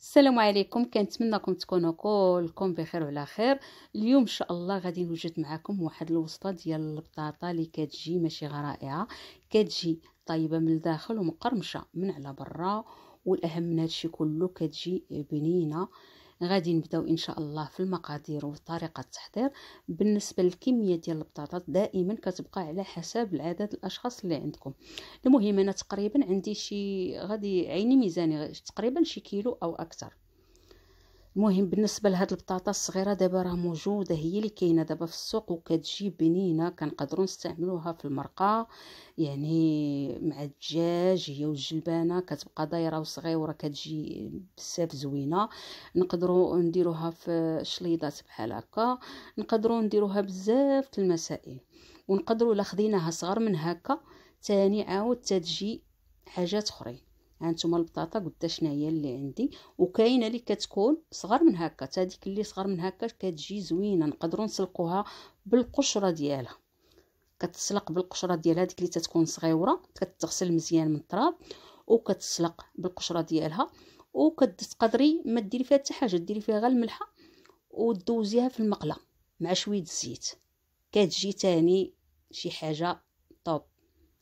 السلام عليكم كنتمنىكم تكونوا كلكم بخير وعلى خير اليوم ان شاء الله غادي نوجد معكم واحد الوصفه ديال البطاطا اللي كتجي ماشي رائعه كتجي طيبه من الداخل ومقرمشه من على برا والاهم من هادشي كله كتجي بنينه غادي نبداو ان شاء الله في المقادير وطريقه التحضير بالنسبه للكميه ديال البطاطا دائما كتبقى على حسب العدد الاشخاص اللي عندكم المهم انا تقريبا عندي شي غادي عيني ميزاني تقريبا شي كيلو او اكثر المهم بالنسبه لهاد البطاطا الصغيره دابا راه موجوده هي اللي كاينه دابا في السوق وكتجي بنينه كنقدروا نستعملوها في المرقه يعني مع الدجاج هي والجلبانه كتبقى دايره وصغيره كتجي بزاف زوينه نقدروا نديروها في شليضات بحال هكا نقدروا نديروها بزاف المسائل ونقدروا الا خديناها صغر من هكا تاني عاود تتجي حاجات اخرين هانتوما البطاطا قدا هي اللي عندي وكاينه اللي كتكون صغر من هكا حتى هذيك اللي صغر من هكا كتجي زوينه نقدروا نسلقوها بالقشره ديالها كتسلق بالقشره ديالها هذيك اللي تتكون صغيوره كتغسل مزيان من التراب وكتسلق بالقشره ديالها وكتقدري ما ديري فيها حتى حاجه ديري فيها غير الملحه ودوزيها في المقله مع شويه الزيت كتجي تاني شي حاجه طوب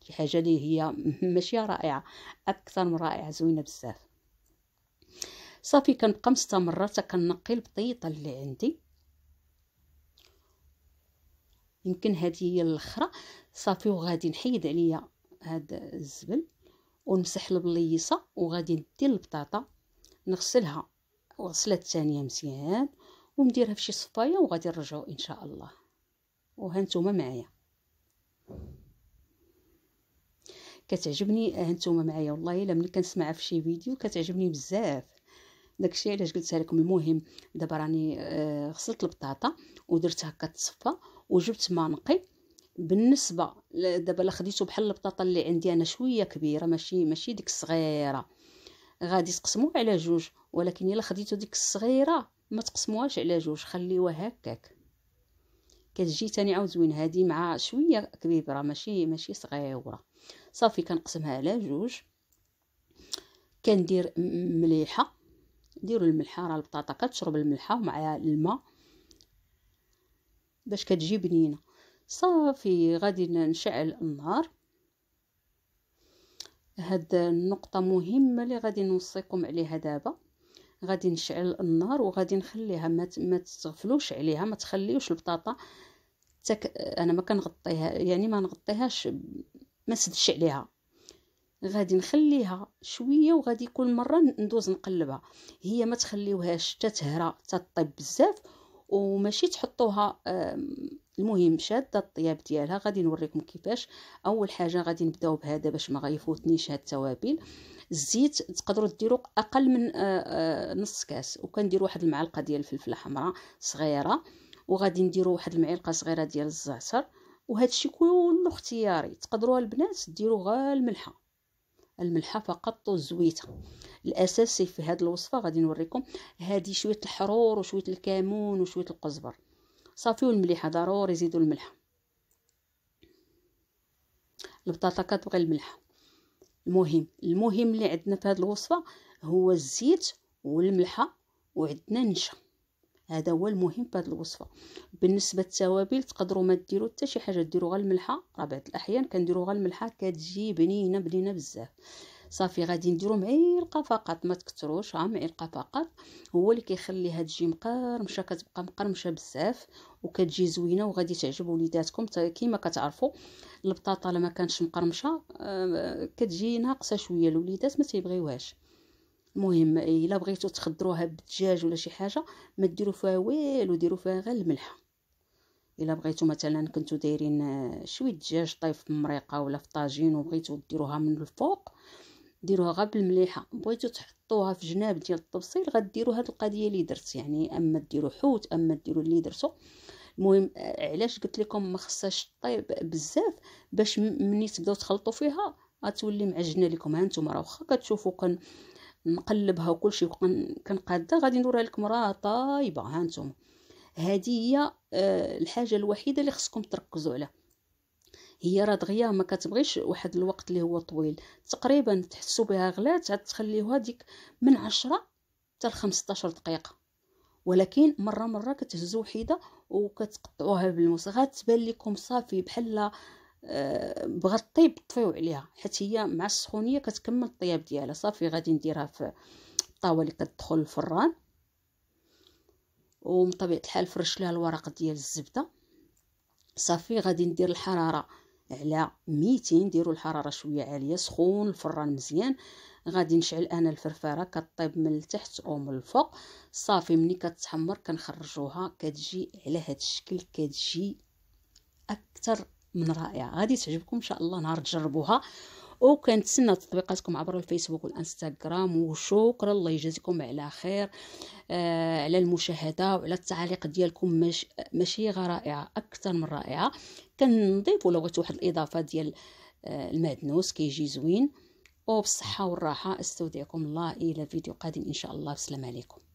شي حاجه اللي هي ماشي رائعه اكثر من رائعه زوينه بزاف صافي كنبقى مستمره حتى كنقي البطيطه اللي عندي يمكن هذه هي الاخرى صافي وغادي نحيد عليا هذا الزبل ونمسح البليصه وغادي ندير البطاطا نغسلها غسله ثانيه مزيان ونديرها في شي صفايه وغادي نرجعو ان شاء الله وهانتوما معايا كتعجبني هانتوما آه، معايا والله الا ملي كنسمعها في شي فيديو كتعجبني بزاف داكشي علاش قلتها لكم المهم دابا راني آه، غسلت البطاطا ودرت هكا تصفى وجبت ما نقي بالنسبه دابا الا خديتو بحال البطاطا اللي عندي انا شويه كبيره ماشي ماشي ديك الصغيره غادي تقسموها على جوج ولكن الا خديتو ديك الصغيره ما تقسموهاش على جوج خليوها هكاك كتجي تاني عاود زوين هذه مع شويه كبيره ماشي ماشي صغيره صافي كنقسمها على جوج كندير مليحه ديروا الملحه راه البطاطا كتشرب الملحه ومع الماء باش كتجي بنينه صافي غادي نشعل النار هاد النقطه مهمه اللي غادي نوصيكم عليها دابا غادي نشعل النار وغادي نخليها ما ما تغفلوش عليها ما تخليوش البطاطا تك انا ما كنغطيها يعني ما نغطيهاش ما سدش عليها غادي نخليها شويه وغادي كل مره ندوز نقلبها هي ما تخليوهاش حتى تهرى حتى تطيب بزاف وماشي تحطوها المهم شاده الطياب ديالها غادي نوريكم كيفاش اول حاجه غادي نبداو بهذا باش ما غيفوتنيش هاد التوابل الزيت تقدروا ديروا اقل من آه، آه، نص كاس وكندير واحد المعلقه ديال الفلفله حمراء صغيره وغادي نديروا واحد المعلقه صغيره ديال الزعتر الشيء كله اختياري تقدروا البنات ديروا غير الملحه الملحه فقط والزويته الاساسي في هذه الوصفه غادي نوريكم هذه شويه الحرور وشويه الكمون وشويه القزبر صافي والمليحه ضروري زيدوا الملح البطاطا كتبغي الملح المهم المهم اللي عندنا في هذه الوصفه هو الزيت والملحه وعندنا نشا هذا هو المهم في هذه الوصفه بالنسبه للتوابل تقدروا ما ديروا حتى شي حاجه ديروا غير الملحه راه بعض الاحيان كنديروا غير الملحه كتجي بنينه بنينه بزاف صافي غادي نديرو معلقه فقط ما تكثروش ها معلقه فقط هو اللي كيخلي هاد مقرمشه كتبقى مقرمشه بزاف وكتجي زوينه وغادي تعجب وليداتكم كيما كتعرفوا البطاطا لما كانتش مقرمشه آه، كتجي ناقصه شويه الوليدات ما تيبغيوهاش المهم الا بغيتو تخضروها بالدجاج ولا شي حاجه ما ديروا فيها والو ديروا فيها غير الملح الا بغيتو مثلا كنتو دايرين آه، شويه دجاج طايف في المريقه ولا في طاجين وبغيتو ديروها من الفوق ديروها غير بالمليحه بغيتو تحطوها في جناب ديال الطبسيل غديروا هاد القضيه اللي درت يعني اما ديروا حوت اما ديروا اللي درتو المهم آه، علاش قلت لكم ما خصهاش طيب بزاف باش مني تبداو تخلطوا فيها غتولي معجنه لكم ها نتوما راه واخا كتشوفوا كن نقلبها وكلشي كنقاده غادي نوريها لكم راه طايبه ها نتوما هذه هي آه، الحاجه الوحيده اللي خصكم تركزوا عليها هي راه دغيا ما كتبغيش واحد الوقت اللي هو طويل تقريبا تحسوا بها غلات عاد تخليوها ديك من عشرة حتى ل 15 دقيقه ولكن مره مره كتهزوا وحيده وكتقطعوها بالموس غتبان لكم صافي بحال بغات طيب طفيو عليها حيت هي مع السخونيه كتكمل الطياب ديالها صافي غادي نديرها في الطاوه اللي كتدخل الفران ومطبيعة الحال فرش لها الورق ديال الزبده صافي غادي ندير الحراره على 200 نديروا الحراره شويه عاليه سخون الفران مزيان غادي نشعل انا الفرفاره كطيب من التحت ومن الفوق صافي ملي كتحمر كنخرجوها كتجي على هذا الشكل كتجي اكثر من رائعه غادي تعجبكم ان شاء الله نهار تجربوها وكنتسنى تطبيقاتكم عبر الفيسبوك والانستغرام وشكرا الله يجازيكم على خير آه على المشاهده وعلى التعليق ديالكم مش ماشي رائعه اكثر من رائعه كنضيف ولا واحد الاضافه ديال آه المعدنوس كيجي زوين وبالصحه والراحه استودعكم الله الى فيديو قادم ان شاء الله والسلام عليكم